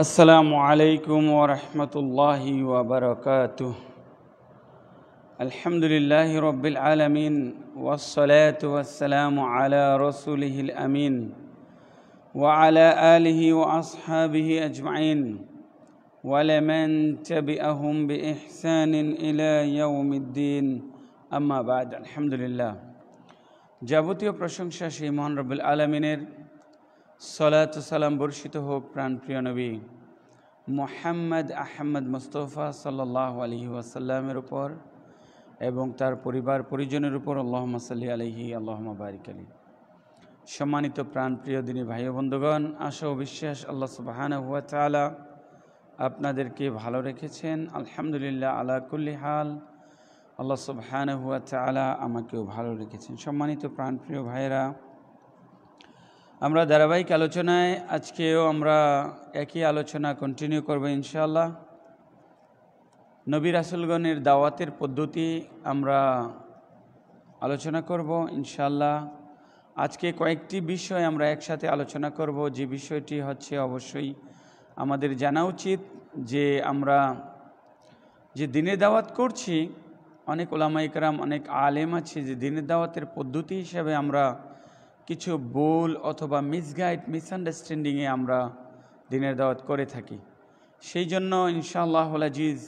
আসসালামু আলাইকুম ওরহমতুল্লাহ ওবরকাত আলহামদুলিল্লাহ রবিল আলমিন ওসলাত ওসালাম আলা রসুলহিল আমিন وعلى آله وأصحابه أجمعين ولمن تبعهم بإحسان إلى يوم الدين أما بعد الحمد لله যাবতীয় প্রশংসা সেই মহান রব্বুল আলমিনের সলাত সালাম বর্ষিত হোক প্রাণপ্রিয় নবী মোহাম্মদ আহমদ মুস্তফা সাল্লাহ আলহি ওয়াসাল্লামের উপর এবং তার পরিবার পরিজনের উপর আল্লাহ সাল্লি আলহি আল্লাহ বারিক আলী সম্মানিত প্রাণপ্রিয় দিনী ভাই বন্ধুগণ আশা ও বিশ্বাস আল্লাহ সুবাহান হুয়া তালা আপনাদেরকে ভালো রেখেছেন আলহামদুলিল্লাহ আলা কুল্লি হাল আল্লাহ সুবাহান হুয়া তালা আমাকেও ভালো রেখেছেন সম্মানিত প্রাণপ্রিয় ভাইরা আমরা ধারাবাহিক আলোচনায় আজকেও আমরা একই আলোচনা কন্টিনিউ করব ইনশাল্লাহ নবী রাসুলগণের দাওয়াতের পদ্ধতি আমরা আলোচনা করব ইনশাল্লাহ আজকে কয়েকটি বিষয় আমরা একসাথে আলোচনা করব যে বিষয়টি হচ্ছে অবশ্যই আমাদের জানা উচিত যে আমরা যে দিনের দাওয়াত করছি অনেক ওলামাইকরাম অনেক আলেম আছে যে দিনের দাওয়াতের পদ্ধতি হিসাবে আমরা কিছু ভুল অথবা মিসগাইড মিসআন্ডারস্ট্যান্ডিংয়ে আমরা দিনের দাওয়াত করে থাকি সেই জন্য ইনশাআল্লাহ আজিজ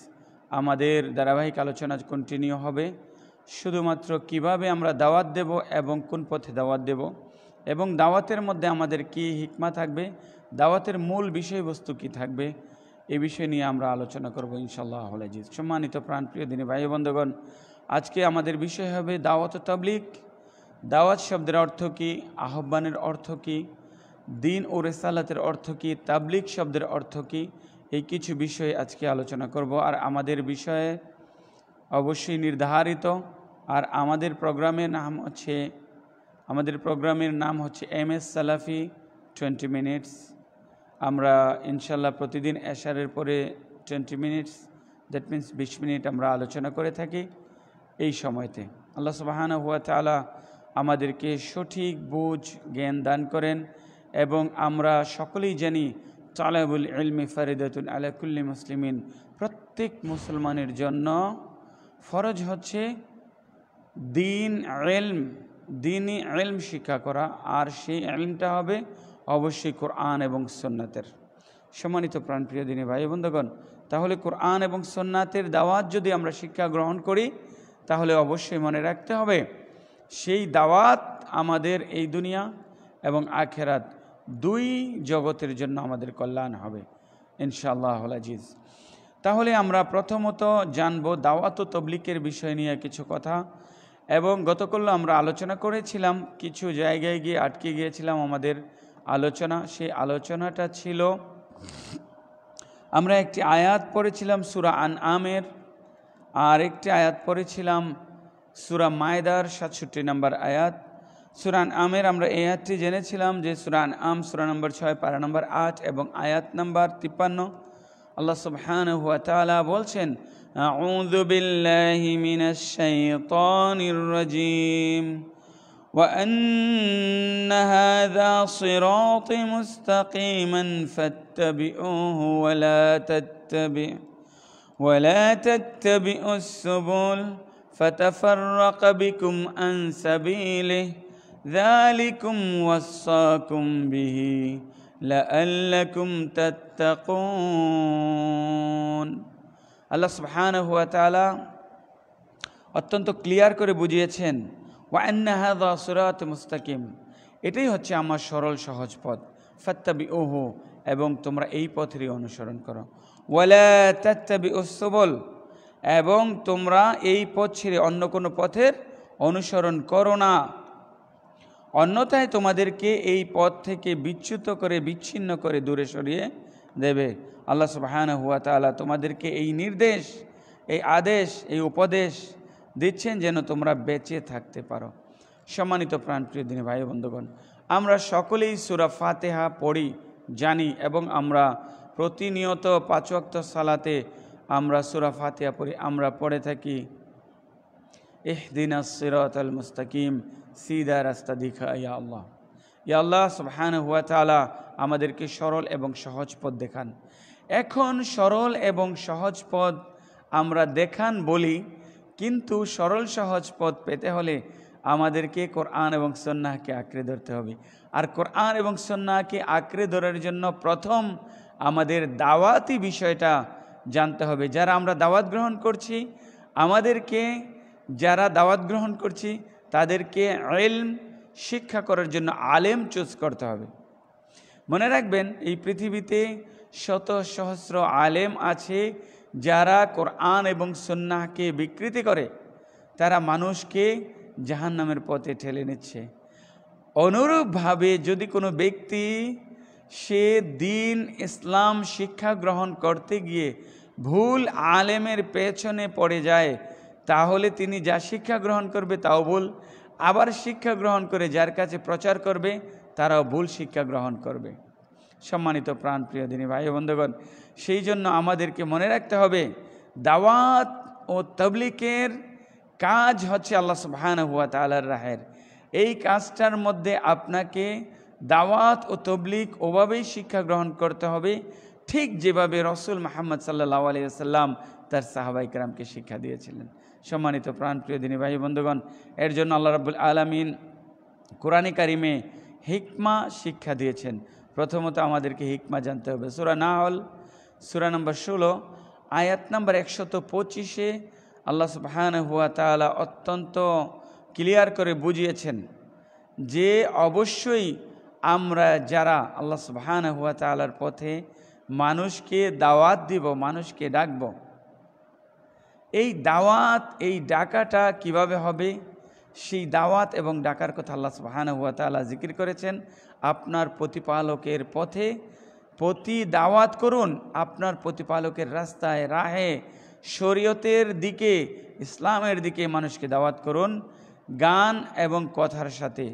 আমাদের ধারাবাহিক আলোচনা কন্টিনিউ হবে শুধুমাত্র কিভাবে আমরা দাওয়াত দেব এবং কোন পথে দাওয়াত দেব এবং দাওয়াতের মধ্যে আমাদের কি হিকমা থাকবে দাওয়াতের মূল বিষয়বস্তু কি থাকবে এ বিষয় নিয়ে আমরা আলোচনা করব ইনশাল্লাহ আজিজ সম্মানিত প্রাণপ্রিয় দিনী ভাই বন্ধুগণ আজকে আমাদের বিষয় হবে দাওয়াত তবলিক দাওয়াত শব্দের অর্থ কী আহ্বানের অর্থ কী দিন ও রেসালাতের অর্থ কী তাবলিক শব্দের অর্থ কী এই কিছু বিষয়ে আজকে আলোচনা করব আর আমাদের বিষয়ে অবশ্যই নির্ধারিত আর আমাদের প্রোগ্রামের নাম হচ্ছে আমাদের প্রোগ্রামের নাম হচ্ছে M S Salafi twenty minutes আমরা ইনশাল্লাহ প্রতিদিন এশারের পরে টোয়েন্টি মিনিটস দ্যাট মিন্স বিশ মিনিট আমরা আলোচনা করে থাকি এই সময়তে আল্লাহ সুবাহানা হুয়া তালা আমাদেরকে সঠিক বুঝ জ্ঞান দান করেন এবং আমরা সকলেই জানি তালাবুল ইলমি ফারিদাতুল আলাকুল্লি মুসলিমিন প্রত্যেক মুসলমানের জন্য ফরজ হচ্ছে দিন এলম দিনই এলম শিক্ষা করা আর সেই এলমটা হবে অবশ্যই কোরআন এবং সন্ন্যাতের সম্মানিত প্রাণপ্রিয় দিনী ভাই বন্ধুগণ তাহলে কোরআন এবং সন্ন্যাতের দাওয়াত যদি আমরা শিক্ষা গ্রহণ করি তাহলে অবশ্যই মনে রাখতে হবে সেই দাওয়াত আমাদের এই দুনিয়া এবং আখেরাত দুই জগতের জন্য আমাদের কল্যাণ হবে ইনশাআল্লাহ আজিজ তাহলে আমরা প্রথমত জানব দাওয়াত ও তবলিকের বিষয় নিয়ে কিছু কথা এবং গতকল্য আমরা আলোচনা করেছিলাম কিছু জায়গায় গিয়ে আটকে গিয়েছিলাম আমাদের আলোচনা সেই আলোচনাটা ছিল আমরা একটি আয়াত পড়েছিলাম সুরা আন আমের আর একটি আয়াত পড়েছিলাম সুরা মায়দার সাতষট্টি নম্বর আয়াত সুরান আমের আমরা এই আয়াতটি জেনেছিলাম যে সুরান আম সুরা নম্বর ছয় পারা নম্বর আট এবং আয়াত নম্বর তিপ্পান্ন আল্লাহ সুবহান হুয়া তালা বলছেন أعوذ بالله من الشيطان الرجيم وأن هذا صراط مستقيما فاتبعوه ولا تتبع ولا تتبعوا السبل فتفرق بكم عن سبيله ذلكم وصاكم به لعلكم تتقون আল্লাহ সুবহানাহু ওয়া তাআলা অত্যন্ত ক্লিয়ার করে বুঝিয়েছেন ওয়ান্না হাযা সিরাত মুস্তাকিম এটাই হচ্ছে আমার সরল সহজ পথ ফাত্তাবিউহু এবং তোমরা এই পথেরই অনুসরণ করো ওয়ালা তাত্তাবিউস সুবুল এবং তোমরা এই পথ ছেড়ে অন্য কোনো পথের অনুসরণ করো না অন্যথায় তোমাদেরকে এই পথ থেকে বিচ্যুত করে বিচ্ছিন্ন করে দূরে সরিয়ে দেবে আল্লাহ সুবাহান হুয়া তালা তোমাদেরকে এই নির্দেশ এই আদেশ এই উপদেশ দিচ্ছেন যেন তোমরা বেঁচে থাকতে পারো সম্মানিত প্রাণপ্রিয় দিনী ভাই বন্ধুগণ আমরা সকলেই সুরা ফাতেহা পড়ি জানি এবং আমরা প্রতিনিয়ত পাঁচক্ত সালাতে আমরা সুরা ফাতিয়া পড়ি আমরা পড়ে থাকি এহদিন সিরত আল মুস্তাকিম সিদা রাস্তা দিখা ইয়া আল্লাহ ইয়া আল্লাহ সুবহান হুয়া তালা আমাদেরকে সরল এবং সহজ পথ দেখান এখন সরল এবং সহজ পথ আমরা দেখান বলি কিন্তু সরল সহজ পথ পেতে হলে আমাদেরকে কোরআন এবং সন্ন্যাহকে আঁকড়ে ধরতে হবে আর কোরআন এবং সন্ন্যাহকে আঁকড়ে ধরার জন্য প্রথম আমাদের দাওয়াতি বিষয়টা জানতে হবে যারা আমরা দাওয়াত গ্রহণ করছি আমাদেরকে যারা দাওয়াত গ্রহণ করছি তাদেরকে এলম শিক্ষা করার জন্য আলেম চুজ করতে হবে মনে রাখবেন এই পৃথিবীতে শত সহস্র আলেম আছে যারা কোরআন এবং সন্ন্যাহকে বিকৃতি করে তারা মানুষকে জাহান্নামের পথে ঠেলে নিচ্ছে অনুরূপভাবে যদি কোনো ব্যক্তি সে দিন ইসলাম শিক্ষা গ্রহণ করতে গিয়ে ভুল আলেমের পেছনে পড়ে যায় তাহলে তিনি যা শিক্ষা গ্রহণ করবে তাও ভুল আবার শিক্ষা গ্রহণ করে যার কাছে প্রচার করবে তারাও ভুল শিক্ষা গ্রহণ করবে সম্মানিত প্রাণপ্রিয় দিনী ভাই বন্ধুগণ সেই জন্য আমাদেরকে মনে রাখতে হবে দাওয়াত ও তবলিকের কাজ হচ্ছে আল্লাহ সুবাহান হুয়া তালার রাহের এই কাজটার মধ্যে আপনাকে দাওয়াত ও তবলিক ওভাবেই শিক্ষা গ্রহণ করতে হবে ঠিক যেভাবে রসুল মাহমদ সাল্লাহ আলিয়াল্লাম তার সাহাবাইকরামকে শিক্ষা দিয়েছিলেন সম্মানিত প্রাণপ্রিয় দিনী ভাই বন্ধুগণ এর জন্য আল্লাহ রাবুল আলমিন কোরআনে কারিমে হিকমা শিক্ষা দিয়েছেন প্রথমত আমাদেরকে হিকমা জানতে হবে সুরা না হল সুরা নম্বর ষোলো আয়াত নম্বর একশত পঁচিশে আল্লাহ সুবাহান হুয়া তালা অত্যন্ত ক্লিয়ার করে বুঝিয়েছেন যে অবশ্যই আমরা যারা আল্লাহ সুবহান হুয়া তালার পথে মানুষকে দাওয়াত দিব মানুষকে ডাকব এই দাওয়াত এই ডাকাটা কিভাবে হবে সেই দাওয়াত এবং ডাকার কথা আল্লাহ সুবহান হুয়া তালা জিকির করেছেন আপনার প্রতিপালকের পথে প্রতি দাওয়াত করুন আপনার প্রতিপালকের রাস্তায় রাহে শরীয়তের দিকে ইসলামের দিকে মানুষকে দাওয়াত করুন গান এবং কথার সাথে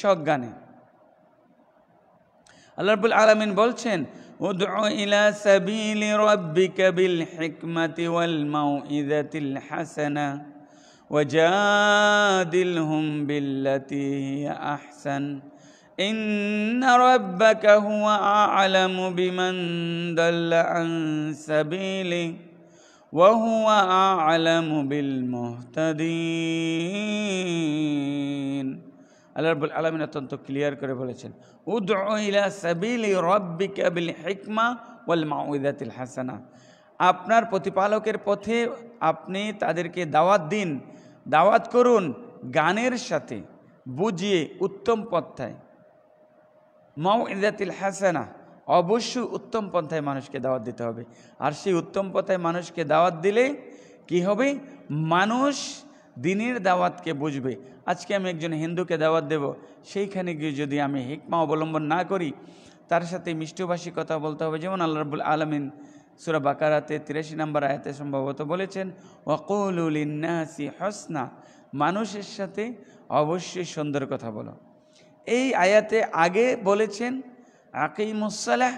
সজ্ঞানে আল্লাহ রাব্বুল আলামিন বলছেন উদউ ইলা সাবিলি রাব্বিকা বিল হিকমাতি ওয়াল মাউইযাতিল হাসানা وجادلهم بالتي هي احسن ان ربك هو اعلم بمن دل عن سبيله وهو اعلم بالمهتدين আল্লাহ রবুল আলমিন অত্যন্ত ক্লিয়ার করে বলেছেন উদ হাসানা আপনার প্রতিপালকের পথে আপনি তাদেরকে দাওয়াত দিন দাওয়াত করুন গানের সাথে বুঝিয়ে উত্তম পন্থায় মাউ ইদাতিল হাসানা অবশ্যই উত্তম পন্থায় মানুষকে দাওয়াত দিতে হবে আর সেই উত্তম পথায় মানুষকে দাওয়াত দিলে কি হবে মানুষ দিনের দাওয়াতকে বুঝবে আজকে আমি একজন হিন্দুকে দাওয়াত দেব সেইখানে গিয়ে যদি আমি হিকমা অবলম্বন না করি তার সাথে মিষ্টভাষী কথা বলতে হবে যেমন আল্লাহ রবুল আলমিন সুরা বাকারাতে তিরাশি নম্বর আয়াতে সম্ভবত বলেছেন ওয়াকুলিনাসি হসনা মানুষের সাথে অবশ্যই সুন্দর কথা বলো এই আয়াতে আগে বলেছেন মুসালাহ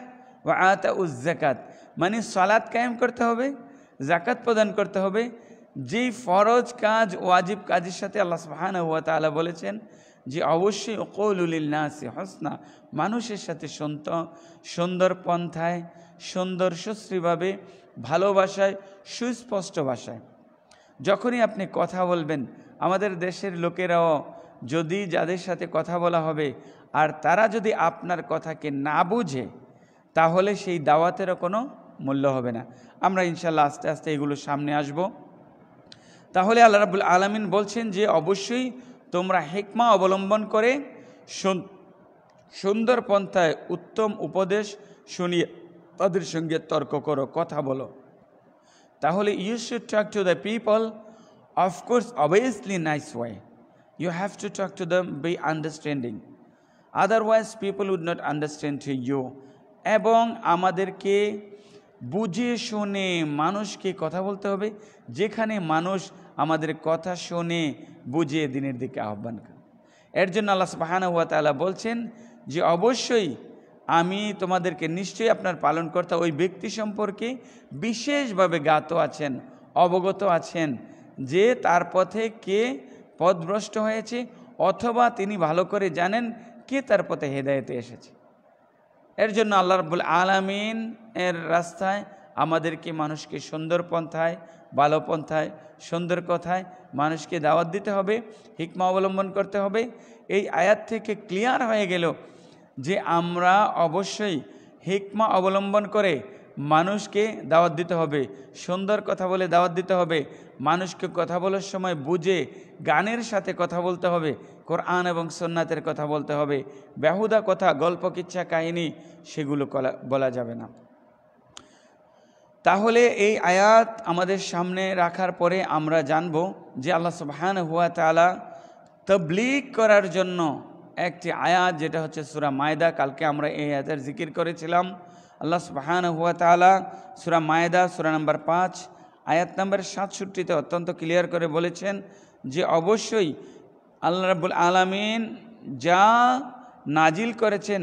ও আতা উজ মানে সালাদ কায়েম করতে হবে জাকাত প্রদান করতে হবে যেই ফরজ কাজ ওয়াজিব কাজের সাথে আল্লাহ সুহান হুয়া তালা বলেছেন যে অবশ্যই ওকৌলুলিল্লাসি হসনা মানুষের সাথে সন্ত সুন্দর পন্থায় সুন্দর সুশ্রীভাবে ভালোবাসায় সুস্পষ্ট ভাষায় যখনই আপনি কথা বলবেন আমাদের দেশের লোকেরাও যদি যাদের সাথে কথা বলা হবে আর তারা যদি আপনার কথাকে না বুঝে তাহলে সেই দাওয়াতেরও কোনো মূল্য হবে না আমরা ইনশাল্লাহ আস্তে আস্তে এগুলো সামনে আসবো তাহলে আল্লাহ রাবুল আলমিন বলছেন যে অবশ্যই তোমরা হেকমা অবলম্বন করে সুন্দর পন্থায় উত্তম উপদেশ শুনিয়ে তাদের সঙ্গে তর্ক করো কথা বলো তাহলে you should talk to the people of course obviously nice way you have to talk to the be understanding otherwise people would not understand to you এবং আমাদেরকে বুঝে শুনে মানুষকে কথা বলতে হবে যেখানে মানুষ আমাদের কথা শুনে বুঝিয়ে দিনের দিকে আহ্বান করেন এর জন্য আল্লাহ সুবাহানা হুয়া তালা বলছেন যে অবশ্যই আমি তোমাদেরকে নিশ্চয়ই আপনার পালনকর্তা ওই ব্যক্তি সম্পর্কে বিশেষভাবে জ্ঞাত আছেন অবগত আছেন যে তার পথে কে পদভ্রষ্ট হয়েছে অথবা তিনি ভালো করে জানেন কে তার পথে হেদায়েতে এসেছে এর জন্য আল্লাহ রব্বুল আলামিন এর রাস্তায় আমাদেরকে মানুষকে সুন্দর পন্থায় ভালো পন্থায় সুন্দর কথায় মানুষকে দাওয়াত দিতে হবে হিকমা অবলম্বন করতে হবে এই আয়াত থেকে ক্লিয়ার হয়ে গেল যে আমরা অবশ্যই হিকমা অবলম্বন করে মানুষকে দাওয়াত দিতে হবে সুন্দর কথা বলে দাওয়াত দিতে হবে মানুষকে কথা বলার সময় বুঝে গানের সাথে কথা বলতে হবে কোরআন এবং সন্ন্যাতের কথা বলতে হবে বেহুদা কথা গল্প কিচ্ছা কাহিনী সেগুলো বলা যাবে না তাহলে এই আয়াত আমাদের সামনে রাখার পরে আমরা জানব যে আল্লাহ সুবহান হুয়া তালা তবলিগ করার জন্য একটি আয়াত যেটা হচ্ছে সুরা মায়দা কালকে আমরা এই আয়াতের জিকির করেছিলাম আল্লাহ সুবাহান হুয়া তালা সুরা মায়দা সুরা নম্বর পাঁচ আয়াত নম্বর সাতষট্টিতে অত্যন্ত ক্লিয়ার করে বলেছেন যে অবশ্যই আল্লাহ রাবুল আলমিন যা নাজিল করেছেন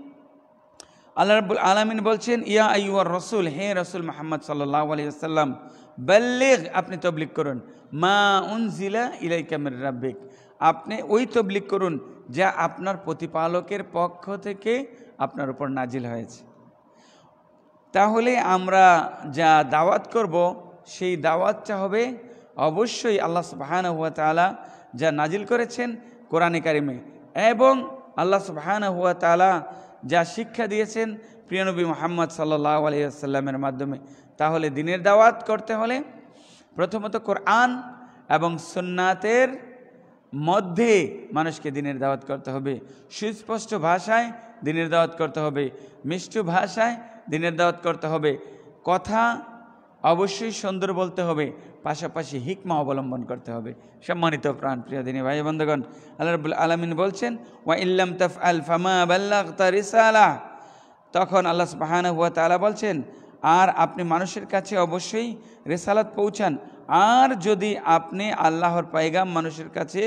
আল্লাহ রাবুল আলমিন বলছেন ইয়া আইয়ার রসুল হে রসুল মোহাম্মদ সাল্লাহ আলিয়াল্লাম বাল্লেগ আপনি তবলিক করুন মা উনজিলা ইলাই কামের রাব্বিক আপনি ওই তবলিক করুন যা আপনার প্রতিপালকের পক্ষ থেকে আপনার উপর নাজিল হয়েছে তাহলে আমরা যা দাওয়াত করব সেই দাওয়াতটা হবে অবশ্যই আল্লাহ সুবাহান হুয়া তালা যা নাজিল করেছেন কোরআনে কারিমে এবং আল্লাহ সুবাহান হুয়া তালা যা শিক্ষা দিয়েছেন প্রিয়নবী মোহাম্মদ সাল্লাহ আলিয়াল্লামের মাধ্যমে তাহলে দিনের দাওয়াত করতে হলে প্রথমত কোরআন এবং সুন্নাতের মধ্যে মানুষকে দিনের দাওয়াত করতে হবে সুস্পষ্ট ভাষায় দিনের দাওয়াত করতে হবে মিষ্ট ভাষায় দিনের দাওয়াত করতে হবে কথা অবশ্যই সুন্দর বলতে হবে পাশাপাশি হিকমা অবলম্বন করতে হবে সম্মানিত প্রাণ প্রিয় দিনী ভাই বন্ধুগণ আল্লাহ আলমিন বলছেন ওয়া ইল্লাম তফ আল ফামা রিসালাহ তখন আল্লাহ সুবাহান হুয়া তালা বলছেন আর আপনি মানুষের কাছে অবশ্যই রেসালাত পৌঁছান আর যদি আপনি আল্লাহর পায়গাম মানুষের কাছে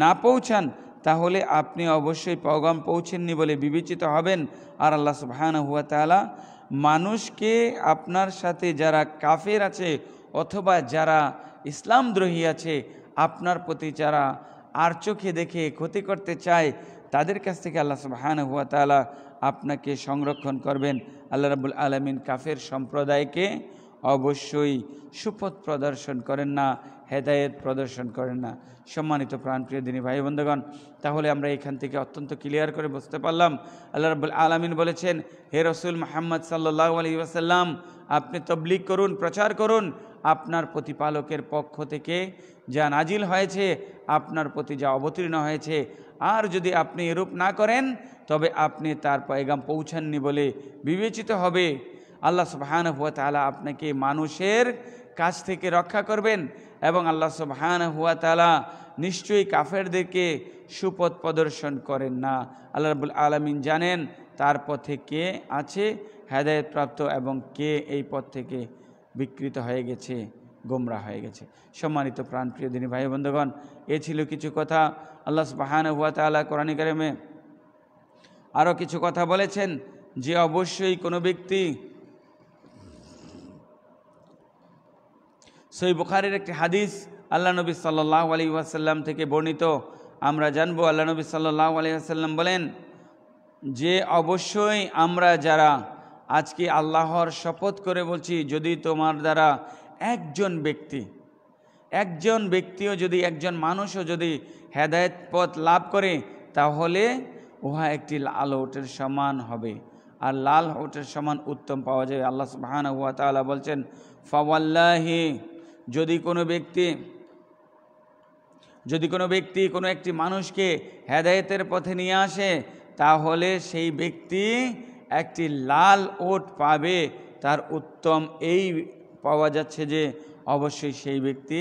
না পৌঁছান তাহলে আপনি অবশ্যই পয়গাম পৌঁছেননি বলে বিবেচিত হবেন আর আল্লাহ সুবাহান হুয়া তালা মানুষকে আপনার সাথে যারা কাফের আছে অথবা যারা ইসলামদ্রোহী আছে আপনার প্রতি যারা আর চোখে দেখে ক্ষতি করতে চায় তাদের কাছ থেকে আল্লাহ সুবাহান হুয়া তালা আপনাকে সংরক্ষণ করবেন আল্লাহ রাবুল আলমিন কাফের সম্প্রদায়কে অবশ্যই সুপথ প্রদর্শন করেন না হেদায়েত প্রদর্শন করেন না সম্মানিত প্রাণপ্রিয় দিনী ভাই বন্ধুগণ তাহলে আমরা এখান থেকে অত্যন্ত ক্লিয়ার করে বুঝতে পারলাম আল্লাহ রবুল আলমিন বলেছেন হে রসুল মোহাম্মদ সাল্লাহ আলী ওয়াসাল্লাম আপনি তবলিক করুন প্রচার করুন আপনার প্রতিপালকের পক্ষ থেকে যা নাজিল হয়েছে আপনার প্রতি যা অবতীর্ণ হয়েছে আর যদি আপনি এরূপ না করেন তবে আপনি তার পয়গাম পৌঁছাননি বলে বিবেচিত হবে আল্লাহ সুবাহান হুয়া তালা আপনাকে মানুষের কাজ থেকে রক্ষা করবেন এবং আল্লাহ সুবহান হুয়া তালা নিশ্চয়ই কাফেরদেরকে সুপথ প্রদর্শন করেন না আল্লাহ রবুল আলমিন জানেন তার পথে কে আছে হেদায়তপ্রাপ্ত এবং কে এই পথ থেকে বিকৃত হয়ে গেছে গোমরা হয়ে গেছে সম্মানিত প্রাণপ্রিয় দিনী ভাই বন্ধুগণ এ ছিল কিছু কথা আল্লাহ সুবাহান হুয়া তালা কোরআন কারিমে আরও কিছু কথা বলেছেন যে অবশ্যই কোনো ব্যক্তি সই বুখারের একটি হাদিস আল্লাহ নবী সাল্লাহ আলী ওয়াসাল্লাম থেকে বর্ণিত আমরা জানবো আল্লাহ নবী সাল্লাহ আলী আসাল্লাম বলেন যে অবশ্যই আমরা যারা আজকে আল্লাহর শপথ করে বলছি যদি তোমার দ্বারা একজন ব্যক্তি একজন ব্যক্তিও যদি একজন মানুষও যদি হেদায়ত পথ লাভ করে তাহলে উহা একটি লাল ওটের সমান হবে আর লাল ওটের সমান উত্তম পাওয়া যাবে আল্লাহ সুবাহান হুয়া তালা বলছেন ফওয়াল্লাহি যদি কোনো ব্যক্তি যদি কোনো ব্যক্তি কোনো একটি মানুষকে হেদায়েতের পথে নিয়ে আসে তাহলে সেই ব্যক্তি একটি লাল ওট পাবে তার উত্তম এই পাওয়া যাচ্ছে যে অবশ্যই সেই ব্যক্তি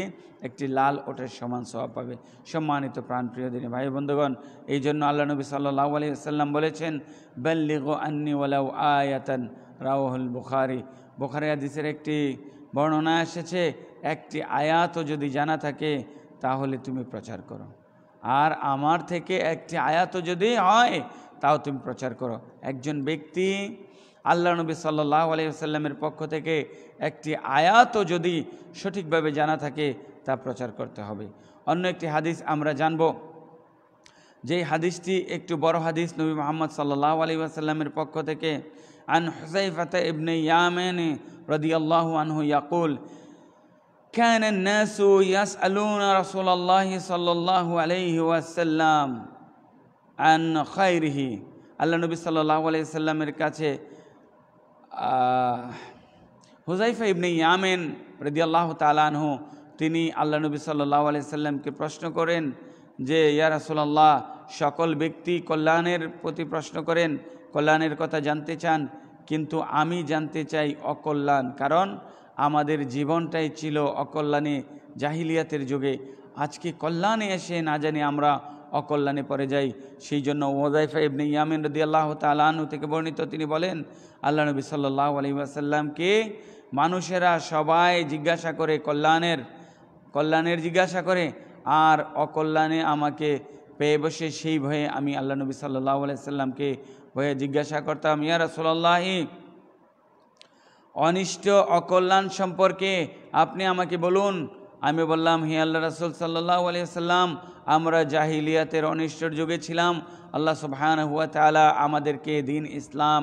একটি লাল ওটের সমান স্বভাব পাবে সম্মানিত প্রাণপ্রিয় দিনে ভাই বন্ধুগণ এই জন্য আল্লাহ নবী সাল্লাহ আলি সাল্লাম বলেছেন বেল্লিগো আন্নি ওলাউ আয়াতন রাহুল বুখারি বুখারি আদিসের একটি বর্ণনা এসেছে একটি আয়াতও যদি জানা থাকে তাহলে তুমি প্রচার করো আর আমার থেকে একটি আয়াতও যদি হয় তাও তুমি প্রচার করো একজন ব্যক্তি আল্লাহ নবী সাল্লাহ আলাইসাল্লামের পক্ষ থেকে একটি আয়াতও যদি সঠিকভাবে জানা থাকে তা প্রচার করতে হবে অন্য একটি হাদিস আমরা জানব যেই হাদিসটি একটু বড় হাদিস নবী মোহাম্মদ সাল্লাহ আলী ওয়াসাল্লামের পক্ষ থেকে আন হুসাইফাতে ইবনে ইয়ামেন রদি আল্লাহ আনহু ইয়াকুল كان الناس يسألون رسول الله صلى الله عليه وسلم عن خيره আল্লাহ নবী সাল্লাহ আলাইসাল্লামের কাছে হুজাইফা ইবনে ইয়ামেন রদিয়াল্লাহ তালানহ তিনি আল্লাহ নবী সাল্লাহ আলাইসাল্লামকে প্রশ্ন করেন যে ইয়া রাসুলাল্লাহ সকল ব্যক্তি কল্যাণের প্রতি প্রশ্ন করেন কল্যাণের কথা জানতে চান কিন্তু আমি জানতে চাই অকল্যাণ কারণ আমাদের জীবনটাই ছিল অকল্যাণে জাহিলিয়াতের যুগে আজকে কল্যাণে এসে না জানি আমরা অকল্যাণে পড়ে যাই সেই জন্য ওজাইফা ইবনে ইয়ামিন রদি আল্লাহ তালু থেকে বর্ণিত তিনি বলেন আল্লাহ নবী সাল্লাহ আলি আসাল্লামকে মানুষেরা সবাই জিজ্ঞাসা করে কল্যাণের কল্যাণের জিজ্ঞাসা করে আর অকল্যাণে আমাকে পেয়ে বসে সেই ভয়ে আমি আল্লাহ নবী সাল্লাহ আলাইসাল্লামকে ভয়ে জিজ্ঞাসা করতাম ইয়ারা সোল্লাহি অনিষ্ট অকল্যাণ সম্পর্কে আপনি আমাকে বলুন আমি বললাম হে আল্লাহ রাসুল সাল্লাহ আলিয়াল্লাম আমরা জাহিলিয়াতের অনিষ্টর যুগে ছিলাম আল্লাহ সুবহান হুয়া তালা আমাদেরকে দিন ইসলাম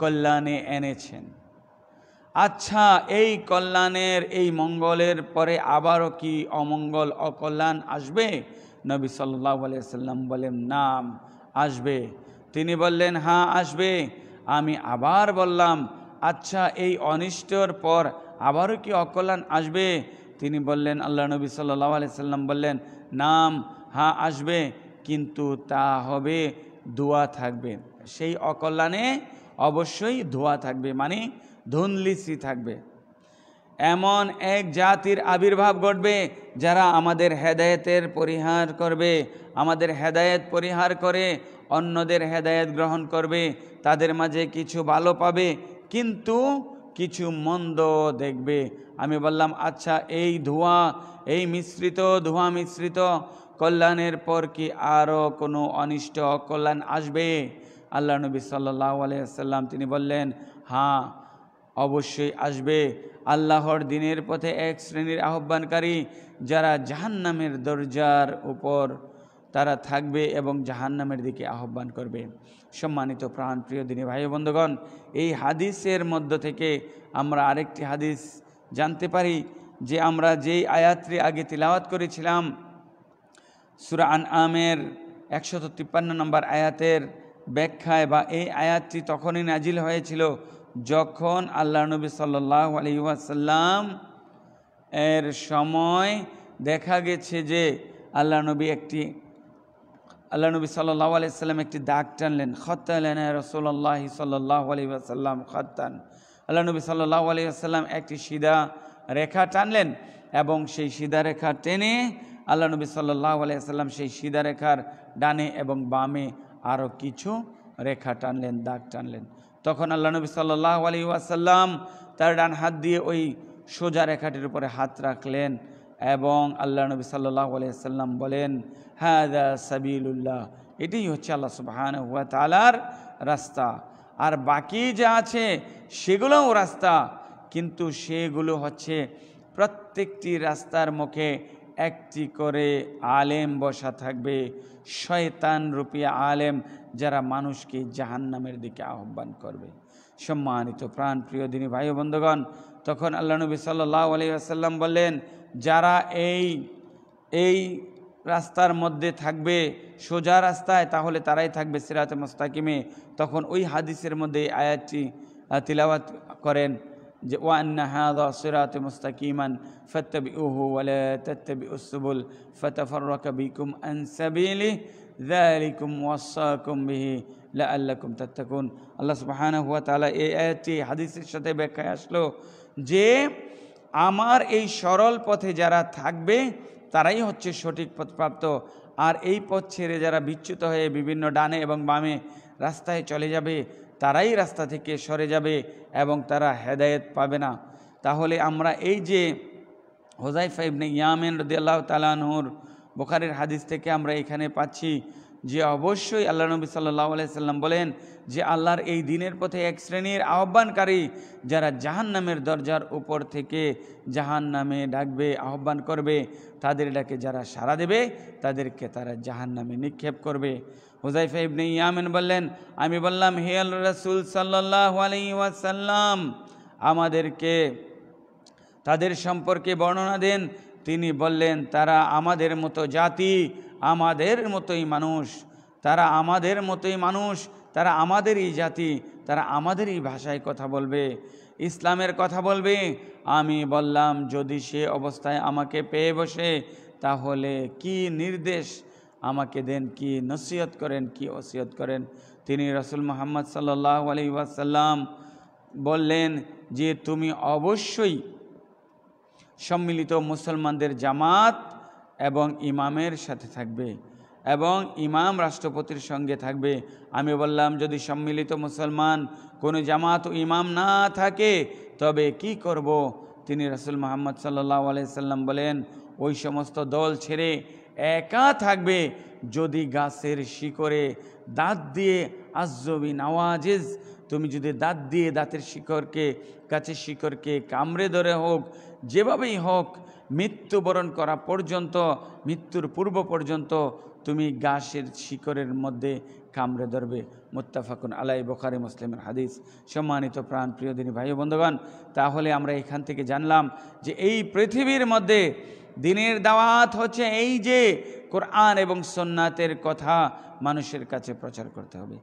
কল্যাণে এনেছেন আচ্ছা এই কল্যাণের এই মঙ্গলের পরে আবারও কি অমঙ্গল অকল্যাণ আসবে নবী সাল্লাহ আলিয়াল্লাম বলেন নাম আসবে তিনি বললেন হ্যাঁ আসবে আমি আবার বললাম আচ্ছা এই অনিষ্টর পর আবারও কি অকল্যাণ আসবে তিনি বললেন আল্লাহ নবী সাল্লাহ আলি সাল্লাম বললেন নাম হা আসবে কিন্তু তা হবে দোয়া থাকবে সেই অকল্যাণে অবশ্যই ধোয়া থাকবে মানে ধুনলিসি থাকবে এমন এক জাতির আবির্ভাব ঘটবে যারা আমাদের হেদায়েতের পরিহার করবে আমাদের হেদায়েত পরিহার করে অন্যদের হেদায়েত গ্রহণ করবে তাদের মাঝে কিছু ভালো পাবে কিন্তু কিছু মন্দ দেখবে আমি বললাম আচ্ছা এই ধোঁয়া এই মিশ্রিত ধোঁয়া মিশ্রিত কল্যাণের পর কি আরও কোনো অনিষ্ট কল্যাণ আসবে আল্লাহ নবী সাল্লাহ আলিয়াল্লাম তিনি বললেন হ্যাঁ অবশ্যই আসবে আল্লাহর দিনের পথে এক শ্রেণীর আহ্বানকারী যারা জাহান্নামের দরজার উপর তারা থাকবে এবং জাহান্নামের দিকে আহ্বান করবে সম্মানিত প্রাণ প্রিয় দিনে ভাই বন্ধুগণ এই হাদিসের মধ্য থেকে আমরা আরেকটি হাদিস জানতে পারি যে আমরা যেই আয়াতটি আগে তিলাওয়াত করেছিলাম সুরা আন আমের একশত তিপ্পান্ন নম্বর আয়াতের ব্যাখ্যায় বা এই আয়াতটি তখনই নাজিল হয়েছিল যখন আল্লাহ নবী সাল্লাহ আলহিহাসাল্লাম এর সময় দেখা গেছে যে আল্লাহ নবী একটি আল্লাহ নবী সাল্লাহ আলাইসাল্লাম একটি দাগ টানলেন খতালেন রসোল্লাহ সাল্লাহ আলী আসাল্লাম খতান আল্লাহ নবী সাল্লাহ আলী আসাল্লাম একটি সিধা রেখা টানলেন এবং সেই সিধা রেখা টেনে আল্লাহ নবী সাল্লাহ আসাল্লাম সেই সিধা রেখার ডানে এবং বামে আরও কিছু রেখা টানলেন দাগ টানলেন তখন আল্লাহ নবী সাল্লাহ আলী আসাল্লাম তার ডান হাত দিয়ে ওই সোজা রেখাটির উপরে হাত রাখলেন এবং আল্লাহ নবী সাল্লাহ সাল্লাম বলেন হাদা সাবিলুল্লাহ এটাই হচ্ছে আল্লাহ সুবাহান হুয়া তালার রাস্তা আর বাকি যা আছে সেগুলোও রাস্তা কিন্তু সেগুলো হচ্ছে প্রত্যেকটি রাস্তার মুখে একটি করে আলেম বসা থাকবে শয়তান রূপী আলেম যারা মানুষকে জাহান্নামের দিকে আহ্বান করবে সম্মানিত প্রাণ প্রিয় দিনী ভাই বন্ধুগণ তখন আল্লাহ নবী সাল্লাহ আলী আসাল্লাম বললেন যারা এই এই রাস্তার মধ্যে থাকবে সোজা রাস্তায় তাহলে তারাই থাকবে সিরাত মোস্তাকিমে তখন ওই হাদিসের মধ্যে এই আয়াতটি তিলাওয়াত করেন যে ওয়ান্না হাদা সিরাত মুস্তাকিমান ফত্তবি উহু ওয়ালা তত্তবি উসবুল ফতফররাকা বিকুম আন সাবিলি যালিকুম ওয়াসাকুম বিহি লাআল্লাকুম তাত্তাকুন আল্লাহ সুবহানাহু ওয়া তাআলা এই আয়াতটি হাদিসের সাথে ব্যাখ্যা আসলো যে আমার এই সরল পথে যারা থাকবে তারাই হচ্ছে সঠিক পথপ্রাপ্ত আর এই পথ ছেড়ে যারা বিচ্যুত হয়ে বিভিন্ন ডানে এবং বামে রাস্তায় চলে যাবে তারাই রাস্তা থেকে সরে যাবে এবং তারা হেদায়েত পাবে না তাহলে আমরা এই যে হোজাইফা ইবনে ইয়ামেন রদিয়াল্লাহ তালানহুর বোখারের হাদিস থেকে আমরা এখানে পাচ্ছি যে অবশ্যই আল্লাহ নবী সাল্লাহ আলাইসাল্লাম বলেন যে আল্লাহর এই দিনের পথে এক শ্রেণীর আহ্বানকারী যারা জাহান নামের দরজার উপর থেকে জাহান নামে ডাকবে আহ্বান করবে তাদের ডাকে যারা সাড়া দেবে তাদেরকে তারা জাহান নামে নিক্ষেপ করবে ফাইব ইবনে ইয়ামেন বললেন আমি বললাম হে আল রসুল সাল্লাহ আলাইসাল্লাম আমাদেরকে তাদের সম্পর্কে বর্ণনা দেন তিনি বললেন তারা আমাদের মতো জাতি আমাদের মতোই মানুষ তারা আমাদের মতোই মানুষ তারা আমাদেরই জাতি তারা আমাদেরই ভাষায় কথা বলবে ইসলামের কথা বলবে আমি বললাম যদি সে অবস্থায় আমাকে পেয়ে বসে তাহলে কি নির্দেশ আমাকে দেন কি নসিহত করেন কি ওসিয়ত করেন তিনি রসুল মোহাম্মদ সাল্লাহ আলি ওয়াসাল্লাম বললেন যে তুমি অবশ্যই সম্মিলিত মুসলমানদের জামাত এবং ইমামের সাথে থাকবে এবং ইমাম রাষ্ট্রপতির সঙ্গে থাকবে আমি বললাম যদি সম্মিলিত মুসলমান কোনো জামাত ইমাম না থাকে তবে কি করব। তিনি রাসুল মোহাম্মদ সাল্লাহ আলাইসাল্লাম বলেন ওই সমস্ত দল ছেড়ে একা থাকবে যদি গাছের শিকরে দাঁত দিয়ে আজবি নওয়াজেজ তুমি যদি দাঁত দিয়ে দাঁতের শিকরকে গাছের শিকরকে কামড়ে ধরে হোক যেভাবেই হোক মৃত্যুবরণ করা পর্যন্ত মৃত্যুর পূর্ব পর্যন্ত তুমি গাছের শিকড়ের মধ্যে কামড়ে ধরবে মোত্তাফাকুন আলাই বখারি মুসলিমের হাদিস সম্মানিত প্রাণ দিনী ভাই বন্ধুগণ তাহলে আমরা এখান থেকে জানলাম যে এই পৃথিবীর মধ্যে দিনের দাওয়াত হচ্ছে এই যে কোরআন এবং সন্ন্যাতের কথা মানুষের কাছে প্রচার করতে হবে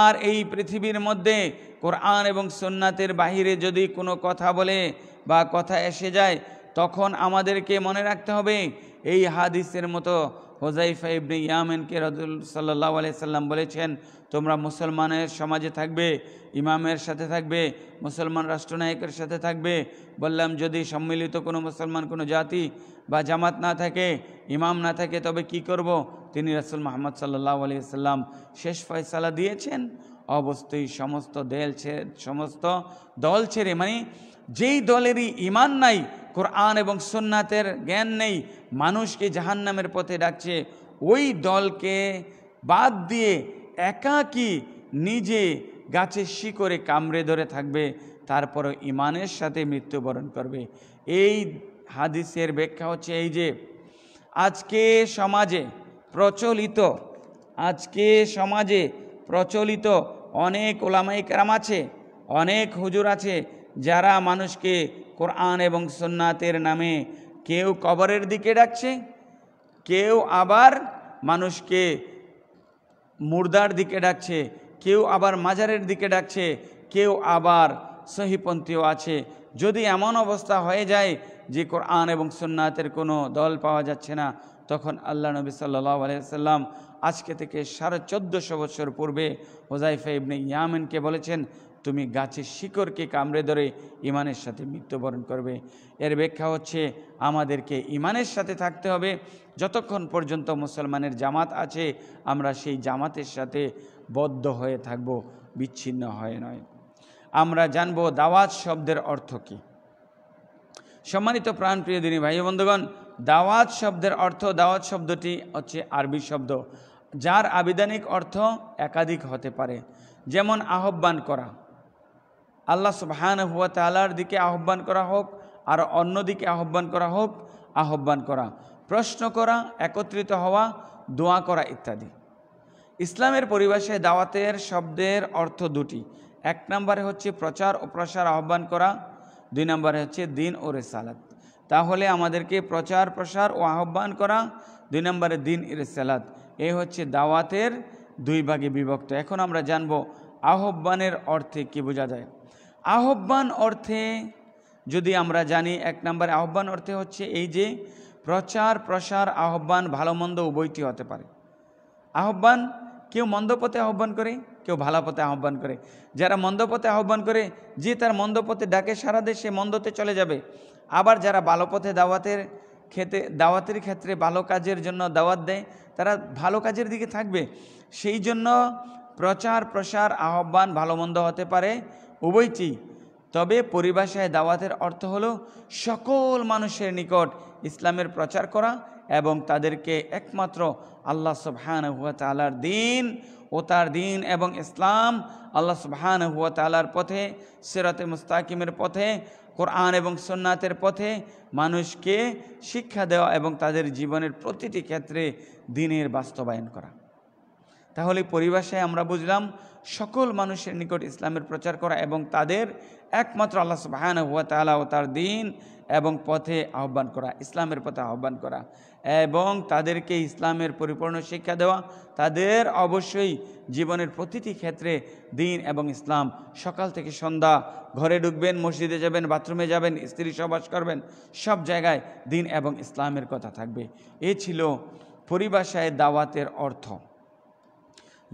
আর এই পৃথিবীর মধ্যে কোরআন এবং সন্ন্যাতের বাহিরে যদি কোনো কথা বলে বা কথা এসে যায় তখন আমাদেরকে মনে রাখতে হবে এই হাদিসের মতো হোজাইফা ইবনে ইয়ামেনকে রদুল সাল্লাহ সাল্লাম বলেছেন তোমরা মুসলমানের সমাজে থাকবে ইমামের সাথে থাকবে মুসলমান রাষ্ট্রনায়কের সাথে থাকবে বললাম যদি সম্মিলিত কোনো মুসলমান কোনো জাতি বা জামাত না থাকে ইমাম না থাকে তবে কি করব তিনি রাসুল মোহাম্মদ সাল্লাহ সাল্লাম শেষ ফয়সালা দিয়েছেন অবশ্যই সমস্ত দেল সমস্ত দল ছেড়ে মানে যেই দলেরই ইমান নাই কোরআন এবং সন্ন্যাতের জ্ঞান নেই মানুষকে জাহান্নামের পথে ডাকছে ওই দলকে বাদ দিয়ে একাকী নিজে গাছের শিকরে কামড়ে ধরে থাকবে তারপরে ইমানের সাথে মৃত্যুবরণ করবে এই হাদিসের ব্যাখ্যা হচ্ছে এই যে আজকে সমাজে প্রচলিত আজকে সমাজে প্রচলিত অনেক ওলামাই আছে অনেক হুজুর আছে যারা মানুষকে কোরআন এবং সন্ন্যাতের নামে কেউ কবরের দিকে ডাকছে কেউ আবার মানুষকে মুর্দার দিকে ডাকছে কেউ আবার মাজারের দিকে ডাকছে কেউ আবার সহিপন্থীও আছে যদি এমন অবস্থা হয়ে যায় যে কোরআন এবং সন্ন্যাতের কোনো দল পাওয়া যাচ্ছে না তখন আল্লাহ নবী সাল্লাহ আলাইসাল্লাম আজকে থেকে সাড়ে চোদ্দোশো বছর পূর্বে হোজাইফা ইবনে ইয়ামিনকে বলেছেন তুমি গাছের শিকড়কে কামড়ে ধরে ইমানের সাথে মৃত্যুবরণ করবে এর ব্যাখ্যা হচ্ছে আমাদেরকে ইমানের সাথে থাকতে হবে যতক্ষণ পর্যন্ত মুসলমানের জামাত আছে আমরা সেই জামাতের সাথে বদ্ধ হয়ে থাকব বিচ্ছিন্ন হয়ে নয় আমরা জানব দাওয়াত শব্দের অর্থ কী সম্মানিত প্রাণপ্রিয় দিনী ভাই বন্ধুগণ দাওয়াত শব্দের অর্থ দাওয়াত শব্দটি হচ্ছে আরবি শব্দ যার আবিধানিক অর্থ একাধিক হতে পারে যেমন আহ্বান করা আল্লাহ সুবহান হুয়া তালার দিকে আহ্বান করা হোক আর অন্যদিকে আহ্বান করা হোক আহ্বান করা প্রশ্ন করা একত্রিত হওয়া দোয়া করা ইত্যাদি ইসলামের পরিবেশে দাওয়াতের শব্দের অর্থ দুটি এক নম্বরে হচ্ছে প্রচার ও প্রসার আহ্বান করা দুই নম্বরে হচ্ছে দিন ও রেসালাত তাহলে আমাদেরকে প্রচার প্রসার ও আহ্বান করা দুই নম্বরে দিন রেসালাত এই হচ্ছে দাওয়াতের দুই ভাগে বিভক্ত এখন আমরা জানব আহ্বানের অর্থে কি বোঝা যায় আহ্বান অর্থে যদি আমরা জানি এক নম্বরে আহ্বান অর্থে হচ্ছে এই যে প্রচার প্রসার আহ্বান ভালো মন্দ উভয়টি হতে পারে আহ্বান কেউ মন্দ পথে আহ্বান করে কেউ ভালো পথে আহ্বান করে যারা মন্দ পথে আহ্বান করে যে তার মন্দ পথে ডাকে সারা দেশে মন্দতে চলে যাবে আবার যারা ভালো পথে দাওয়াতের খেতে দাওয়াতের ক্ষেত্রে ভালো কাজের জন্য দাওয়াত দেয় তারা ভালো কাজের দিকে থাকবে সেই জন্য প্রচার প্রসার আহ্বান ভালো মন্দ হতে পারে উভয়টি তবে পরিভাষায় দাওয়াতের অর্থ হল সকল মানুষের নিকট ইসলামের প্রচার করা এবং তাদেরকে একমাত্র আল্লাহ সুবহান হুয়া তালার দিন ও তার দিন এবং ইসলাম আল্লাহ সুবহান হুয়া তালার পথে সেরাতে মুস্তাকিমের পথে কোরআন এবং সন্ন্যাতের পথে মানুষকে শিক্ষা দেওয়া এবং তাদের জীবনের প্রতিটি ক্ষেত্রে দিনের বাস্তবায়ন করা তাহলে পরিভাষায় আমরা বুঝলাম সকল মানুষের নিকট ইসলামের প্রচার করা এবং তাদের একমাত্র আল্লাহ সুবাহান হুয়া তালা ও তার দিন এবং পথে আহ্বান করা ইসলামের পথে আহ্বান করা এবং তাদেরকে ইসলামের পরিপূর্ণ শিক্ষা দেওয়া তাদের অবশ্যই জীবনের প্রতিটি ক্ষেত্রে দিন এবং ইসলাম সকাল থেকে সন্ধ্যা ঘরে ঢুকবেন মসজিদে যাবেন বাথরুমে যাবেন স্ত্রী সবাস করবেন সব জায়গায় দিন এবং ইসলামের কথা থাকবে এ ছিল পরিভাষায় দাওয়াতের অর্থ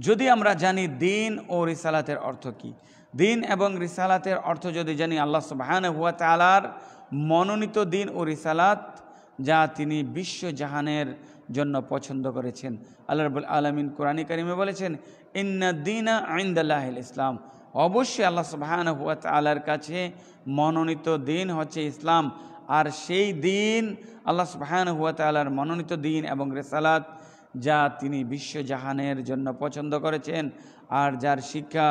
যদি আমরা জানি দিন ও রিসালাতের অর্থ কি দিন এবং রিসালাতের অর্থ যদি জানি আল্লাহ সুবাহান হুয়া তালার মনোনীত দিন ও রিসালাত যা তিনি বিশ্ব জাহানের জন্য পছন্দ করেছেন আল্লাহ রবুল আলমিন কোরআনী কারিমে বলেছেন ইন্না দিন আইন্দাল্লাহ ইসলাম অবশ্যই আল্লাহ সুবাহান হুয়া তালার কাছে মনোনীত দিন হচ্ছে ইসলাম আর সেই দিন আল্লাহ সুবাহান হুয়া তালার মনোনীত দিন এবং রেসালাত যা তিনি বিশ্বজাহানের জন্য পছন্দ করেছেন আর যার শিক্ষা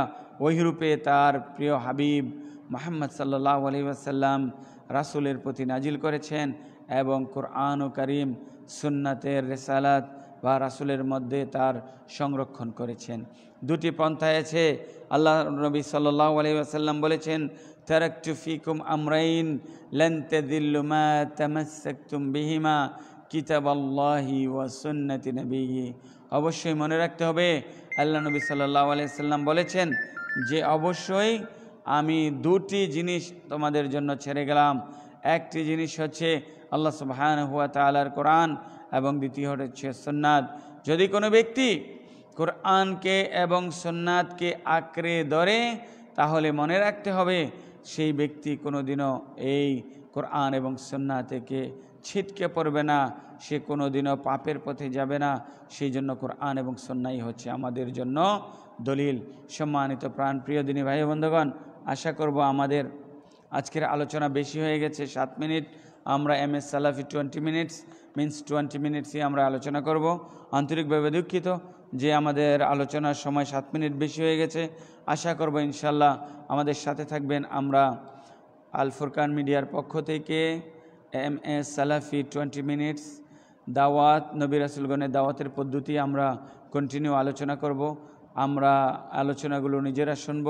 ওইরূপে তার প্রিয় হাবিব মোহাম্মদ সাল্লাহ আলী আসাল্লাম রাসুলের প্রতি নাজিল করেছেন এবং কোরআন ও করিম সুন্নাতের রেসালাত বা রাসুলের মধ্যে তার সংরক্ষণ করেছেন দুটি পন্থায় আছে আল্লাহ নবী সাল্লাহ আলী আসাল্লাম বলেছেন তারাকুফিকুম আমরাইন লেন্তে দিল্লুমা তামাসুম বিহিমা কিতাব আল্লাহি ওয়াসন্নাতি নবী অবশ্যই মনে রাখতে হবে আল্লাহ নবী সাল্লাহ সাল্লাম বলেছেন যে অবশ্যই আমি দুটি জিনিস তোমাদের জন্য ছেড়ে গেলাম একটি জিনিস হচ্ছে আল্লাহ সুবাহান হুয়া তালার কোরআন এবং দ্বিতীয় হচ্ছে সন্ন্যাদ যদি কোনো ব্যক্তি কোরআনকে এবং সন্ন্যাদকে আঁকড়ে ধরে তাহলে মনে রাখতে হবে সেই ব্যক্তি কোনোদিনও এই কোরআন এবং সন্না থেকে ছিটকে পড়বে না সে কোনো দিনও পাপের পথে যাবে না সেই জন্য কোরআন এবং সন্ন্যাই হচ্ছে আমাদের জন্য দলিল সম্মানিত প্রাণ প্রিয় দিনী ভাই বন্ধুগণ আশা করব আমাদের আজকের আলোচনা বেশি হয়ে গেছে সাত মিনিট আমরা M S Salafi twenty minutes means twenty মিনিটসই আমরা আলোচনা করব আন্তরিকভাবে দুঃখিত যে আমাদের আলোচনার সময় সাত মিনিট বেশি হয়ে গেছে আশা করব ইনশাল্লাহ আমাদের সাথে থাকবেন আমরা আল ফুরকান মিডিয়ার পক্ষ থেকে M S Salafi twenty minutes দাওয়াত নবী রাসুলগণের দাওয়াতের পদ্ধতি আমরা কন্টিনিউ আলোচনা করব আমরা আলোচনাগুলো নিজেরা শুনব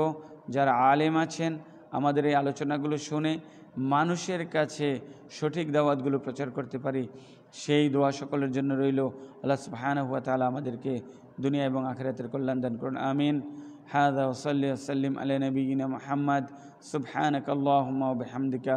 যারা আলেম আছেন আমাদের এই আলোচনাগুলো শুনে মানুষের কাছে সঠিক দাওয়াতগুলো প্রচার করতে পারি সেই দোয়া সকলের জন্য রইল আল্লাহ সুহানা হুয়া তালা আমাদেরকে দুনিয়া এবং আখরাতের কল্যাণ দান করুন আমিন হায়দা ওসল্লি সাল্লিম আলী নবীন মোহাম্মদ সুবহান আল্লাহ বেহামদিকা